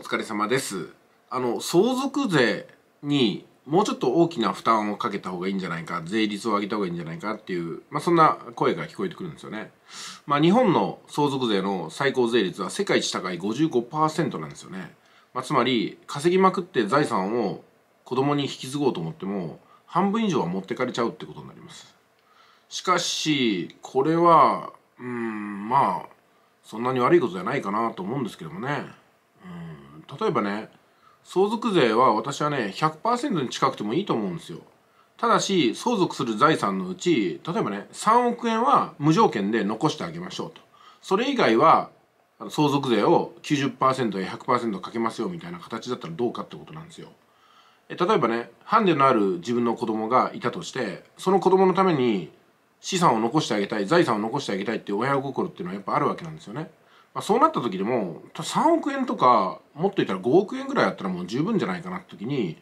お疲れ様ですあの相続税にもうちょっと大きな負担をかけた方がいいんじゃないか税率を上げた方がいいんじゃないかっていう、まあ、そんな声が聞こえてくるんですよね、まあ、日本の相続税の最高税率は世界一高い55%なんですよね、まあ、つまり稼ぎまくって財産を子供に引き継ごうと思っても半分以上は持ってかれちゃうってことになりますしかしこれはうんまあそんなに悪いことじゃないかなと思うんですけどもね例えばね相続税は私はね100%に近くてもいいと思うんですよただし相続する財産のうち例えばね3億円は無条件で残してあげましょうとそれ以外は相続税を90%や100%かけますよみたいな形だったらどうかってことなんですよ例えばねハンデのある自分の子供がいたとしてその子供のために資産を残してあげたい財産を残してあげたいっていう親心っていうのはやっぱあるわけなんですよねまあ、そうなった時でも3億円とかもっといたら5億円ぐらいあったらもう十分じゃないかなって時に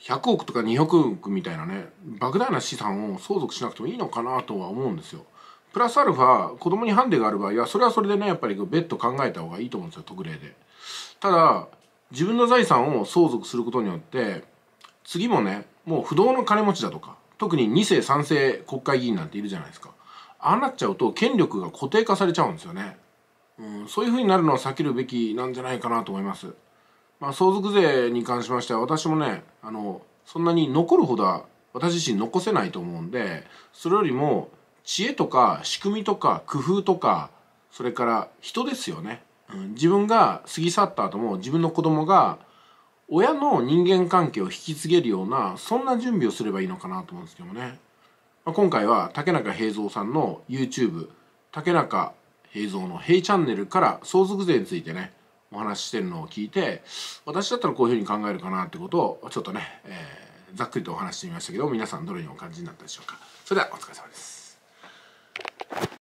100億とか200億みたいなね莫大な資産を相続しなくてもいいのかなとは思うんですよ。プラスアルファ子供にハンデがある場合はそれはそれでねやっぱり別途考えた方がいいと思うんですよ特例で。ただ自分の財産を相続することによって次もねもう不動の金持ちだとか特に2世3世国会議員なんているじゃないですか。ああなっちゃうと権力が固定化されちゃうんですよね。うん、そういうふうになるのは避けるべきなんじゃないかなと思います。まあ、相続税に関しましては私もねあのそんなに残るほどは私自身残せないと思うんでそれよりも知恵とか仕組みとか工夫とかそれから人ですよね、うん、自分が過ぎ去った後も自分の子供が親の人間関係を引き継げるようなそんな準備をすればいいのかなと思うんですけどもね、まあ、今回は竹中平蔵さんの YouTube 竹中映像の「平チャンネル」から相続税についてねお話ししてるのを聞いて私だったらこういうふうに考えるかなってことをちょっとね、えー、ざっくりとお話してみましたけど皆さんどのようにお感じになったでしょうかそれではお疲れ様です。